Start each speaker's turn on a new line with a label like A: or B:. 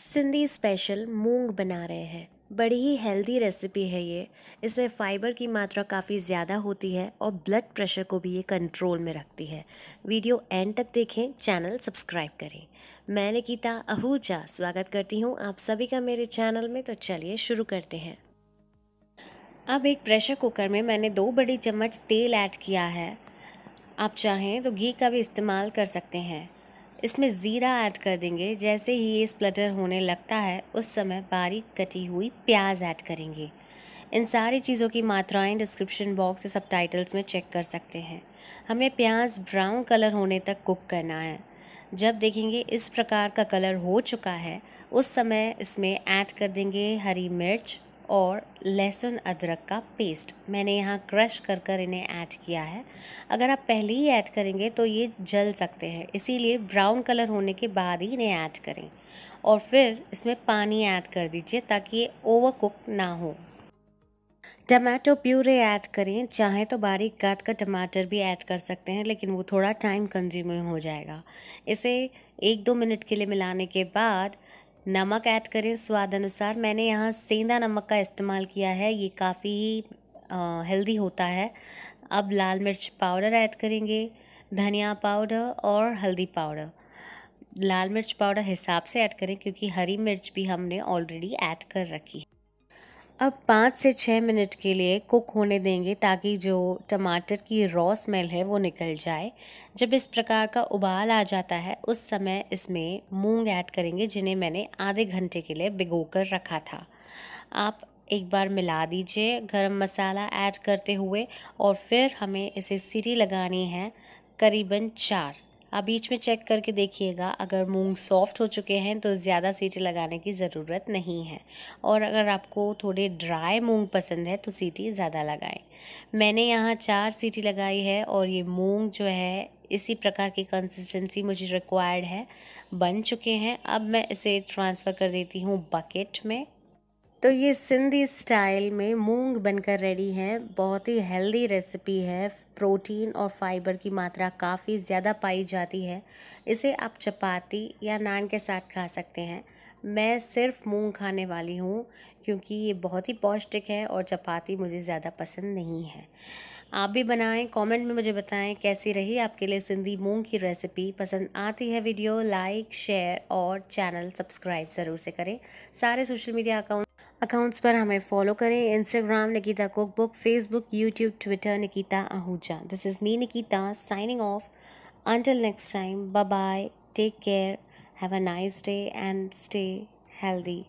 A: Sindhi special मूंग बना रहे हैं बड़ी ही हेल्दी रेसिपी है ये इसमें फ़ाइबर की मात्रा काफ़ी ज़्यादा होती है और ब्लड प्रेशर को भी ये कंट्रोल में रखती है वीडियो एंड तक देखें चैनल सब्सक्राइब करें मैं निकिता आहूजा स्वागत करती हूँ आप सभी का मेरे चैनल में तो चलिए शुरू करते हैं अब एक प्रेशर कुकर में मैंने दो बड़ी चम्मच तेल ऐड किया है आप चाहें तो घी का भी इस्तेमाल कर सकते हैं इसमें ज़ीरा ऐड कर देंगे जैसे ही ये स्प्लटर होने लगता है उस समय बारीक कटी हुई प्याज ऐड करेंगे इन सारी चीज़ों की मात्राएं डिस्क्रिप्शन बॉक्स या टाइटल्स में चेक कर सकते हैं हमें प्याज ब्राउन कलर होने तक कुक करना है जब देखेंगे इस प्रकार का कलर हो चुका है उस समय इसमें ऐड कर देंगे हरी मिर्च और लहसुन अदरक का पेस्ट मैंने यहाँ क्रश कर कर इन्हें ऐड किया है अगर आप पहले ही ऐड करेंगे तो ये जल सकते हैं इसीलिए ब्राउन कलर होने के बाद ही इन्हें ऐड करें और फिर इसमें पानी ऐड कर दीजिए ताकि ये ओवर कुक ना हो टमाटो प्यूरे ऐड करें चाहे तो बारीक काट कर टमाटर भी ऐड कर सकते हैं लेकिन वो थोड़ा टाइम कंज्यूमिंग हो जाएगा इसे एक दो मिनट के लिए मिलाने के बाद नमक ऐड करें स्वाद अनुसार मैंने यहाँ सेंधा नमक का इस्तेमाल किया है ये काफ़ी हेल्दी होता है अब लाल मिर्च पाउडर ऐड करेंगे धनिया पाउडर और हल्दी पाउडर लाल मिर्च पाउडर हिसाब से ऐड करें क्योंकि हरी मिर्च भी हमने ऑलरेडी ऐड कर रखी है अब पाँच से छः मिनट के लिए कुक होने देंगे ताकि जो टमाटर की रॉ स्मेल है वो निकल जाए जब इस प्रकार का उबाल आ जाता है उस समय इसमें मूंग ऐड करेंगे जिन्हें मैंने आधे घंटे के लिए भिगो कर रखा था आप एक बार मिला दीजिए गरम मसाला ऐड करते हुए और फिर हमें इसे सीटी लगानी है करीबन चार आप बीच में चेक करके देखिएगा अगर मूंग सॉफ्ट हो चुके हैं तो ज़्यादा सीटी लगाने की ज़रूरत नहीं है और अगर आपको थोड़े ड्राई मूंग पसंद है तो सीटी ज़्यादा लगाएं मैंने यहाँ चार सीटी लगाई है और ये मूंग जो है इसी प्रकार की कंसिस्टेंसी मुझे रिक्वायर्ड है बन चुके हैं अब मैं इसे ट्रांसफ़र कर देती हूँ बकेट में तो ये सिंधी स्टाइल में मूंग बनकर रेडी है बहुत ही हेल्दी रेसिपी है प्रोटीन और फाइबर की मात्रा काफ़ी ज़्यादा पाई जाती है इसे आप चपाती या नान के साथ खा सकते हैं मैं सिर्फ मूंग खाने वाली हूँ क्योंकि ये बहुत ही पौष्टिक है और चपाती मुझे ज़्यादा पसंद नहीं है आप भी बनाएं कमेंट में मुझे बताएं कैसी रही आपके लिए सिंधी मूंग की रेसिपी पसंद आती है वीडियो लाइक शेयर और चैनल सब्सक्राइब ज़रूर से करें सारे सोशल मीडिया अकाउंट अकाउंट्स पर हमें फॉलो करें Instagram Nikita cook book Facebook YouTube Twitter Nikita Ahuja this is me Nikita signing off until next time bye bye take care have a nice day and stay healthy